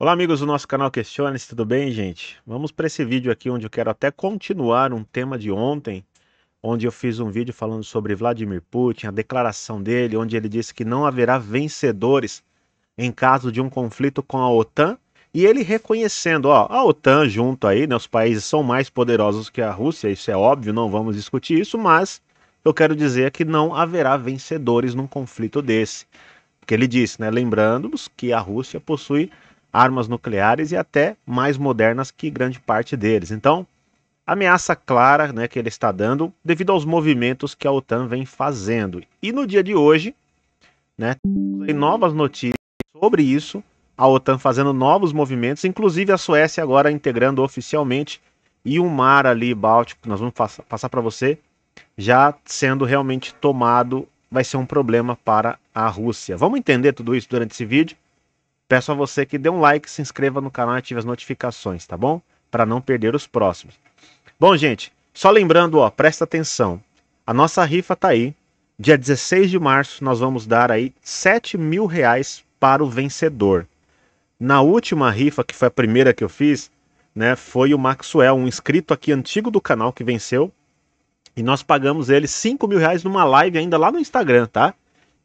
Olá, amigos do nosso canal questione tudo bem, gente? Vamos para esse vídeo aqui onde eu quero até continuar um tema de ontem, onde eu fiz um vídeo falando sobre Vladimir Putin, a declaração dele, onde ele disse que não haverá vencedores em caso de um conflito com a OTAN, e ele reconhecendo, ó, a OTAN junto aí, né, os países são mais poderosos que a Rússia, isso é óbvio, não vamos discutir isso, mas eu quero dizer que não haverá vencedores num conflito desse. Porque ele disse, né, lembrando nos que a Rússia possui armas nucleares e até mais modernas que grande parte deles. Então, ameaça clara né, que ele está dando devido aos movimentos que a OTAN vem fazendo. E no dia de hoje, né, tem novas notícias sobre isso, a OTAN fazendo novos movimentos, inclusive a Suécia agora integrando oficialmente e o um mar ali báltico, nós vamos passar para você, já sendo realmente tomado, vai ser um problema para a Rússia. Vamos entender tudo isso durante esse vídeo. Peço a você que dê um like, se inscreva no canal e ative as notificações, tá bom? Para não perder os próximos. Bom, gente, só lembrando, ó, presta atenção. A nossa rifa tá aí. Dia 16 de março nós vamos dar aí 7 mil reais para o vencedor. Na última rifa, que foi a primeira que eu fiz, né, foi o Maxwell, um inscrito aqui antigo do canal que venceu. E nós pagamos ele 5 mil reais numa live ainda lá no Instagram, tá?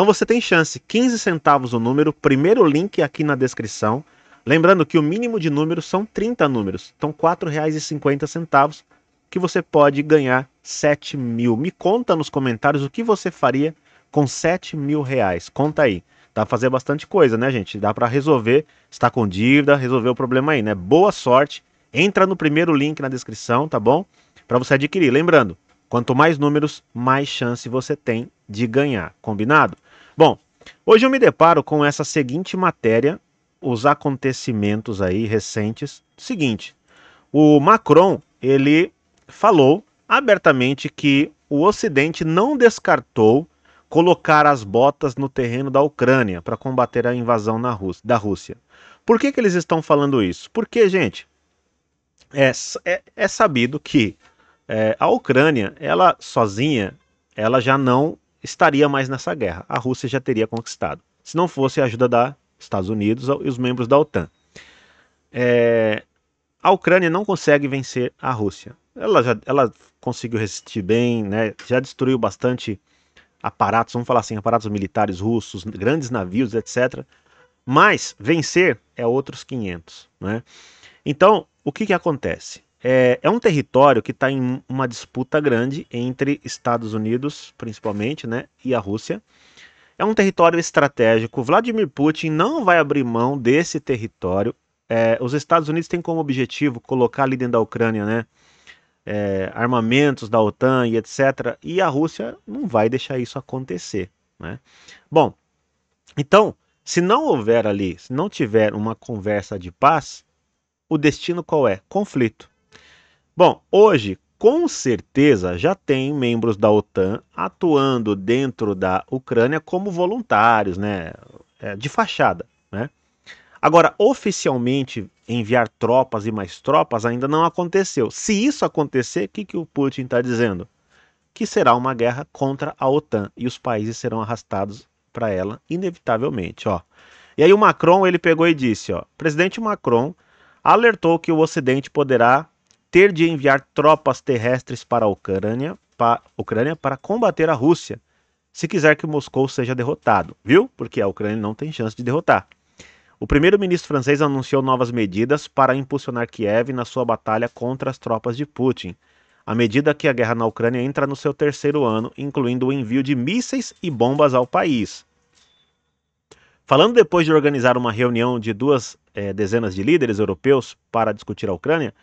Então você tem chance, 15 centavos o número, primeiro link aqui na descrição. Lembrando que o mínimo de números são 30 números, então R$ 4,50 que você pode ganhar 7 mil. Me conta nos comentários o que você faria com 7 mil reais. Conta aí. Dá pra fazer bastante coisa, né, gente? Dá para resolver, está com dívida, resolver o problema aí, né? Boa sorte. Entra no primeiro link na descrição, tá bom? Para você adquirir. Lembrando, quanto mais números, mais chance você tem de ganhar. Combinado? Bom, hoje eu me deparo com essa seguinte matéria, os acontecimentos aí recentes. Seguinte, o Macron, ele falou abertamente que o Ocidente não descartou colocar as botas no terreno da Ucrânia para combater a invasão na Rússia, da Rússia. Por que, que eles estão falando isso? Porque, gente, é, é, é sabido que é, a Ucrânia, ela sozinha, ela já não estaria mais nessa guerra. A Rússia já teria conquistado, se não fosse a ajuda dos Estados Unidos e os membros da OTAN. É, a Ucrânia não consegue vencer a Rússia. Ela já ela conseguiu resistir bem, né? já destruiu bastante aparatos, vamos falar assim, aparatos militares russos, grandes navios, etc. Mas vencer é outros 500. Né? Então, o que, que acontece? É, é um território que está em uma disputa grande entre Estados Unidos, principalmente, né, e a Rússia. É um território estratégico. Vladimir Putin não vai abrir mão desse território. É, os Estados Unidos têm como objetivo colocar ali dentro da Ucrânia, né, é, armamentos da OTAN e etc. E a Rússia não vai deixar isso acontecer. Né? Bom, então, se não houver ali, se não tiver uma conversa de paz, o destino qual é? Conflito. Bom, hoje com certeza já tem membros da OTAN atuando dentro da Ucrânia como voluntários, né? É, de fachada, né? Agora, oficialmente enviar tropas e mais tropas ainda não aconteceu. Se isso acontecer, o que, que o Putin está dizendo? Que será uma guerra contra a OTAN e os países serão arrastados para ela, inevitavelmente. Ó. E aí o Macron ele pegou e disse: ó, presidente Macron alertou que o Ocidente poderá ter de enviar tropas terrestres para a Ucrânia, para, Ucrânia para combater a Rússia, se quiser que Moscou seja derrotado, viu? Porque a Ucrânia não tem chance de derrotar. O primeiro-ministro francês anunciou novas medidas para impulsionar Kiev na sua batalha contra as tropas de Putin. À medida que a guerra na Ucrânia entra no seu terceiro ano, incluindo o envio de mísseis e bombas ao país. Falando depois de organizar uma reunião de duas é, dezenas de líderes europeus para discutir a Ucrânia,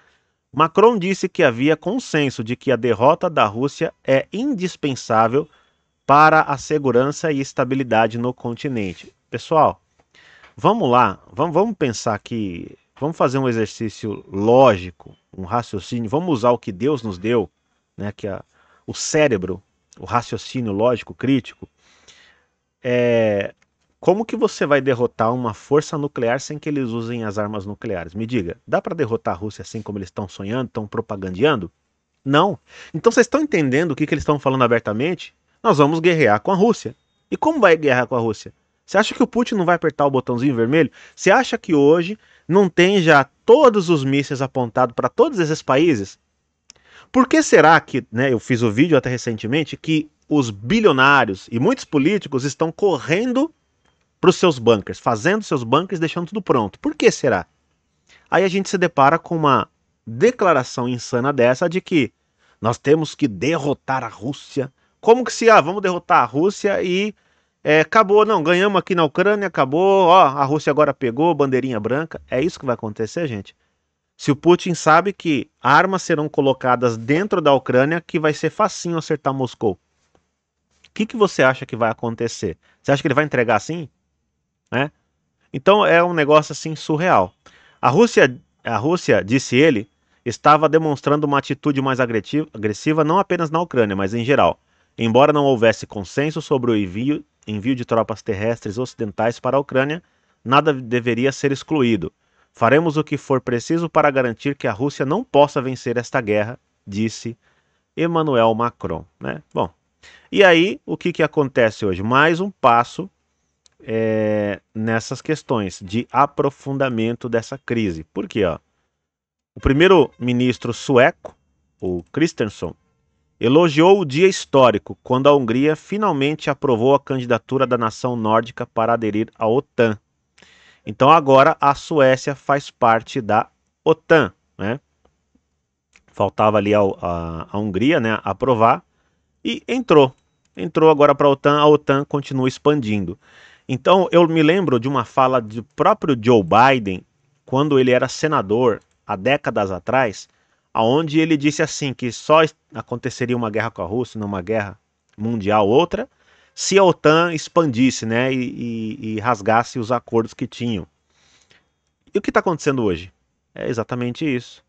Macron disse que havia consenso de que a derrota da Rússia é indispensável para a segurança e estabilidade no continente. Pessoal, vamos lá, vamos, vamos pensar que. Vamos fazer um exercício lógico, um raciocínio. Vamos usar o que Deus nos deu, né, que é o cérebro, o raciocínio lógico, crítico. É, como que você vai derrotar uma força nuclear sem que eles usem as armas nucleares? Me diga, dá para derrotar a Rússia assim como eles estão sonhando, estão propagandeando? Não. Então vocês estão entendendo o que, que eles estão falando abertamente? Nós vamos guerrear com a Rússia. E como vai guerrear com a Rússia? Você acha que o Putin não vai apertar o botãozinho vermelho? Você acha que hoje não tem já todos os mísseis apontados para todos esses países? Por que será que, né, eu fiz o vídeo até recentemente, que os bilionários e muitos políticos estão correndo para os seus bunkers, fazendo seus bunkers, deixando tudo pronto. Por que será? Aí a gente se depara com uma declaração insana dessa de que nós temos que derrotar a Rússia. Como que se, ah, vamos derrotar a Rússia e é, acabou, não, ganhamos aqui na Ucrânia, acabou, ó, a Rússia agora pegou, bandeirinha branca. É isso que vai acontecer, gente. Se o Putin sabe que armas serão colocadas dentro da Ucrânia, que vai ser facinho acertar Moscou. O que, que você acha que vai acontecer? Você acha que ele vai entregar assim? né? Então é um negócio assim surreal. A Rússia, a Rússia, disse ele, estava demonstrando uma atitude mais agressiva não apenas na Ucrânia, mas em geral. Embora não houvesse consenso sobre o envio, envio de tropas terrestres ocidentais para a Ucrânia, nada deveria ser excluído. Faremos o que for preciso para garantir que a Rússia não possa vencer esta guerra, disse Emmanuel Macron. Né? Bom, e aí o que, que acontece hoje? Mais um passo é, nessas questões de aprofundamento dessa crise. Por quê? Ó? O primeiro-ministro sueco, o Christensen, elogiou o dia histórico quando a Hungria finalmente aprovou a candidatura da nação nórdica para aderir à OTAN. Então agora a Suécia faz parte da OTAN, né? Faltava ali a, a, a Hungria, né, aprovar e entrou. Entrou agora para a OTAN, a OTAN continua expandindo. Então, eu me lembro de uma fala do próprio Joe Biden, quando ele era senador, há décadas atrás, aonde ele disse assim que só aconteceria uma guerra com a Rússia, numa guerra mundial outra, se a OTAN expandisse, né, e, e, e rasgasse os acordos que tinham. E o que está acontecendo hoje? É exatamente isso.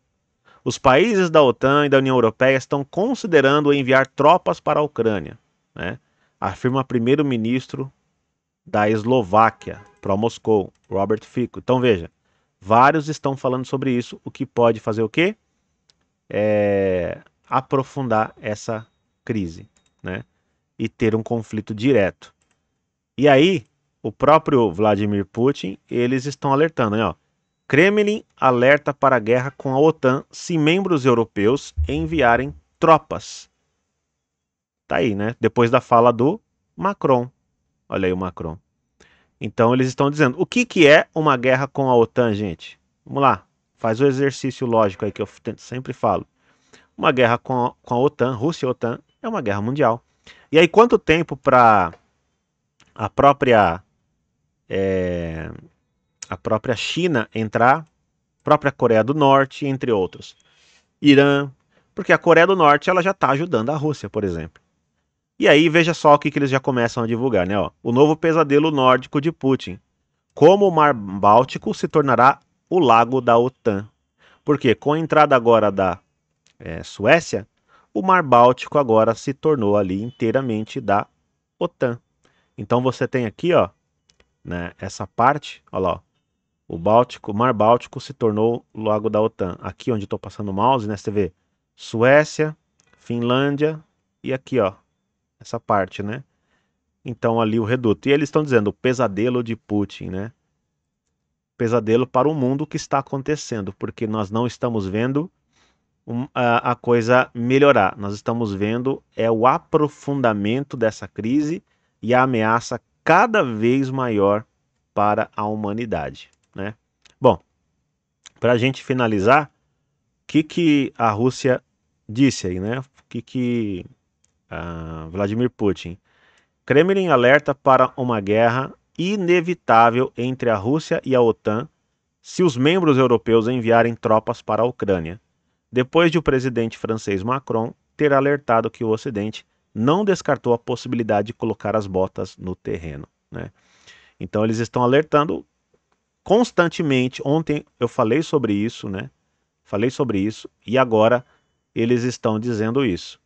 Os países da OTAN e da União Europeia estão considerando enviar tropas para a Ucrânia, né? afirma primeiro-ministro da Eslováquia, para Moscou, Robert Fico. Então veja, vários estão falando sobre isso, o que pode fazer o quê? É, aprofundar essa crise, né? E ter um conflito direto. E aí, o próprio Vladimir Putin, eles estão alertando, né? Ó, Kremlin alerta para a guerra com a OTAN se membros europeus enviarem tropas. Tá aí, né? Depois da fala do Macron. Olha aí o Macron. Então eles estão dizendo, o que, que é uma guerra com a OTAN, gente? Vamos lá, faz o exercício lógico aí que eu sempre falo. Uma guerra com a, com a OTAN, Rússia e OTAN, é uma guerra mundial. E aí quanto tempo para a própria é, a própria China entrar, própria Coreia do Norte, entre outros, Irã, porque a Coreia do Norte ela já está ajudando a Rússia, por exemplo. E aí veja só o que, que eles já começam a divulgar, né? Ó, o novo pesadelo nórdico de Putin. Como o Mar Báltico se tornará o lago da OTAN. Porque com a entrada agora da é, Suécia, o Mar Báltico agora se tornou ali inteiramente da OTAN. Então você tem aqui, ó, né, essa parte, ó lá, ó, o Báltico, o Mar Báltico se tornou o lago da OTAN. Aqui onde estou passando o mouse, né, você vê Suécia, Finlândia e aqui, ó, essa parte, né? Então ali o reduto. E eles estão dizendo o pesadelo de Putin, né? Pesadelo para o mundo que está acontecendo, porque nós não estamos vendo a, a coisa melhorar. Nós estamos vendo é o aprofundamento dessa crise e a ameaça cada vez maior para a humanidade, né? Bom, para a gente finalizar, o que, que a Rússia disse aí, né? O que, que uh, Vladimir Putin. Kremlin alerta para uma guerra inevitável entre a Rússia e a OTAN se os membros europeus enviarem tropas para a Ucrânia, depois de o presidente francês Macron ter alertado que o Ocidente não descartou a possibilidade de colocar as botas no terreno. Né? Então eles estão alertando constantemente. Ontem eu falei sobre isso, né? Falei sobre isso e agora eles estão dizendo isso.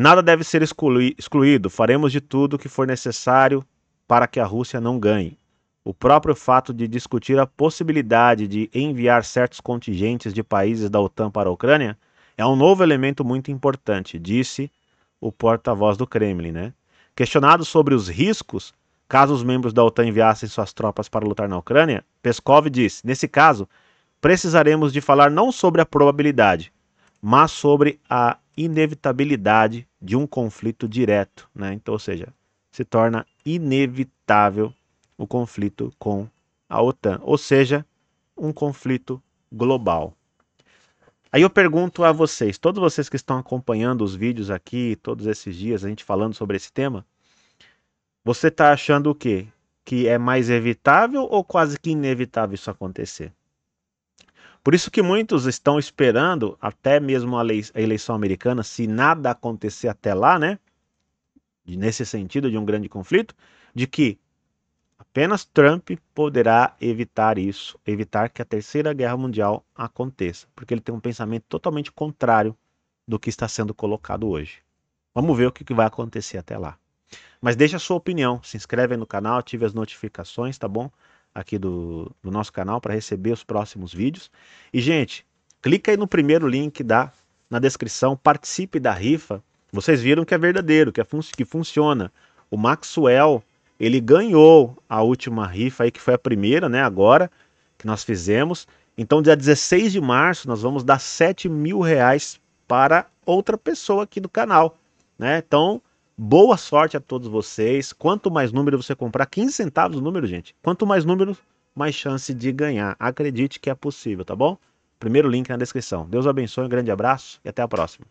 Nada deve ser exclui excluído. Faremos de tudo o que for necessário para que a Rússia não ganhe. O próprio fato de discutir a possibilidade de enviar certos contingentes de países da OTAN para a Ucrânia é um novo elemento muito importante, disse o porta-voz do Kremlin. Né? Questionado sobre os riscos caso os membros da OTAN enviassem suas tropas para lutar na Ucrânia, Peskov disse: nesse caso, precisaremos de falar não sobre a probabilidade, mas sobre a inevitabilidade de um conflito direto, né? Então, ou seja, se torna inevitável o conflito com a OTAN, ou seja, um conflito global. Aí eu pergunto a vocês, todos vocês que estão acompanhando os vídeos aqui, todos esses dias a gente falando sobre esse tema, você está achando o quê? Que é mais evitável ou quase que inevitável isso acontecer? Por isso que muitos estão esperando até mesmo a, lei, a eleição americana, se nada acontecer até lá, né? Nesse sentido de um grande conflito, de que apenas Trump poderá evitar isso, evitar que a Terceira Guerra Mundial aconteça, porque ele tem um pensamento totalmente contrário do que está sendo colocado hoje. Vamos ver o que vai acontecer até lá. Mas deixa a sua opinião, se inscreve no canal, ative as notificações, tá bom? aqui do, do nosso canal para receber os próximos vídeos. E, gente, clica aí no primeiro link da, na descrição, participe da rifa. Vocês viram que é verdadeiro, que, é fun que funciona. O Maxwell, ele ganhou a última rifa aí, que foi a primeira, né, agora, que nós fizemos. Então, dia 16 de março, nós vamos dar 7 mil reais para outra pessoa aqui do canal, né? Então, Boa sorte a todos vocês. Quanto mais número você comprar, 15 centavos o número, gente. Quanto mais número, mais chance de ganhar. Acredite que é possível, tá bom? Primeiro link na descrição. Deus abençoe, um grande abraço e até a próxima.